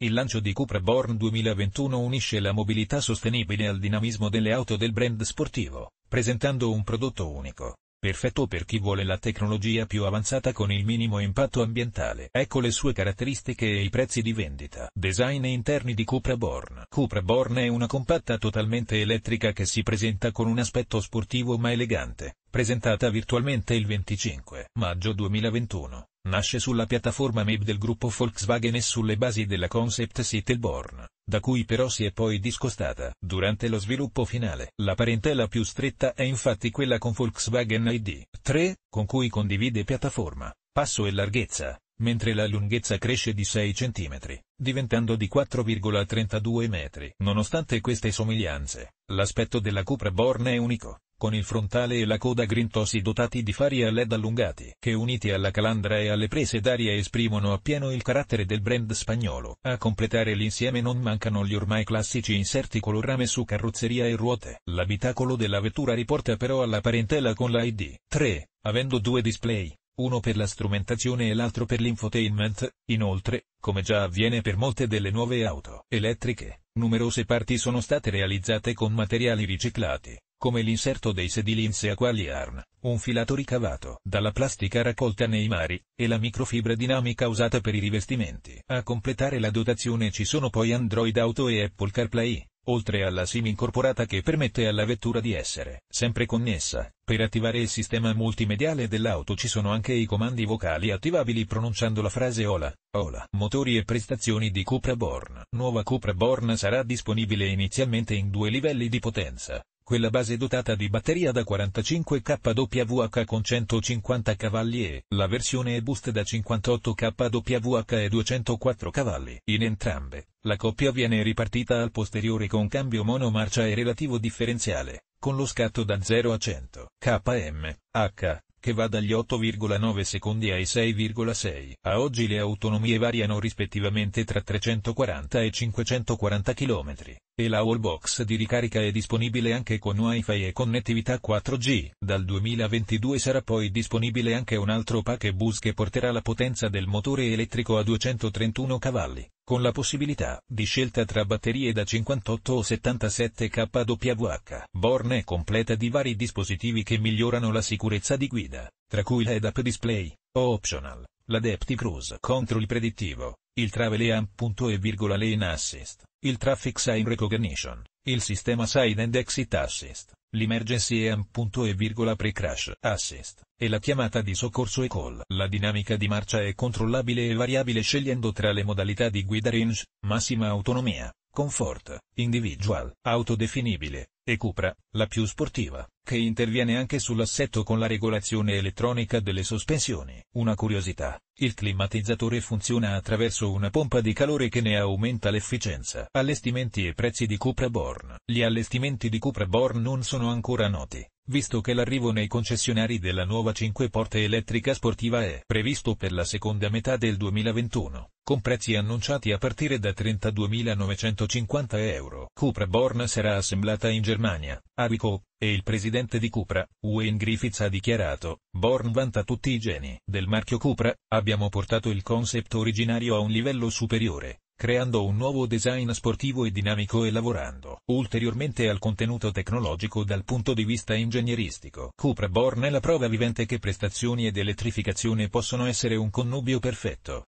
Il lancio di Cupra Born 2021 unisce la mobilità sostenibile al dinamismo delle auto del brand sportivo, presentando un prodotto unico, perfetto per chi vuole la tecnologia più avanzata con il minimo impatto ambientale. Ecco le sue caratteristiche e i prezzi di vendita. Design interni di Cupra Born. Cupra Born è una compatta totalmente elettrica che si presenta con un aspetto sportivo ma elegante, presentata virtualmente il 25 maggio 2021. Nasce sulla piattaforma MIB del gruppo Volkswagen e sulle basi della concept Cityborn da cui però si è poi discostata. Durante lo sviluppo finale, la parentela più stretta è infatti quella con Volkswagen ID 3, con cui condivide piattaforma, passo e larghezza, mentre la lunghezza cresce di 6 cm, diventando di 4,32 metri. Nonostante queste somiglianze, l'aspetto della Cupra Born è unico con il frontale e la coda grintosi dotati di fari a LED allungati, che uniti alla calandra e alle prese d'aria esprimono appieno il carattere del brand spagnolo. A completare l'insieme non mancano gli ormai classici inserti colorame su carrozzeria e ruote. L'abitacolo della vettura riporta però alla parentela con la 3, avendo due display, uno per la strumentazione e l'altro per l'infotainment, inoltre, come già avviene per molte delle nuove auto elettriche, numerose parti sono state realizzate con materiali riciclati, come l'inserto dei sedili in sea qualiarn, un filato ricavato dalla plastica raccolta nei mari, e la microfibra dinamica usata per i rivestimenti. A completare la dotazione ci sono poi Android Auto e Apple CarPlay, oltre alla SIM incorporata che permette alla vettura di essere sempre connessa. Per attivare il sistema multimediale dell'auto ci sono anche i comandi vocali attivabili pronunciando la frase Ola, Ola. Motori e prestazioni di Cupra Born. Nuova Cupra Born sarà disponibile inizialmente in due livelli di potenza, quella base dotata di batteria da 45 kWh con 150 cavalli e la versione e-boost da 58 kWh e 204 cavalli. In entrambe, la coppia viene ripartita al posteriore con cambio monomarcia e relativo differenziale, con lo scatto da 0 a 100 km, h, che va dagli 8,9 secondi ai 6,6. A oggi le autonomie variano rispettivamente tra 340 e 540 km e la Wallbox di ricarica è disponibile anche con Wi-Fi e connettività 4G. Dal 2022 sarà poi disponibile anche un altro pack e bus che porterà la potenza del motore elettrico a 231 cavalli, con la possibilità di scelta tra batterie da 58 o 77 kWh. Born è completa di vari dispositivi che migliorano la sicurezza di guida, tra cui l'head-up display, o optional, l'adaptive cruise control predittivo, il Travelean.e lane assist, il traffic sign recognition, il sistema side and exit assist, l'emergency amp.e pre-crash assist, e la chiamata di soccorso e call. La dinamica di marcia è controllabile e variabile scegliendo tra le modalità di guida range, massima autonomia, Comfort, Individual, Autodefinibile, e Cupra, la più sportiva, che interviene anche sull'assetto con la regolazione elettronica delle sospensioni. Una curiosità, il climatizzatore funziona attraverso una pompa di calore che ne aumenta l'efficienza. Allestimenti e prezzi di Cupra Born Gli allestimenti di Cupra Born non sono ancora noti, visto che l'arrivo nei concessionari della nuova 5 porte elettrica sportiva è previsto per la seconda metà del 2021, con prezzi annunciati a partire da 32.950 euro. Cupra Born sarà assemblata in Germania, a Rico, e il presidente di Cupra, Wayne Griffiths ha dichiarato, Born vanta tutti i geni del marchio Cupra, abbiamo portato il concept originario a un livello superiore, creando un nuovo design sportivo e dinamico e lavorando ulteriormente al contenuto tecnologico dal punto di vista ingegneristico. Cupra Born è la prova vivente che prestazioni ed elettrificazione possono essere un connubio perfetto.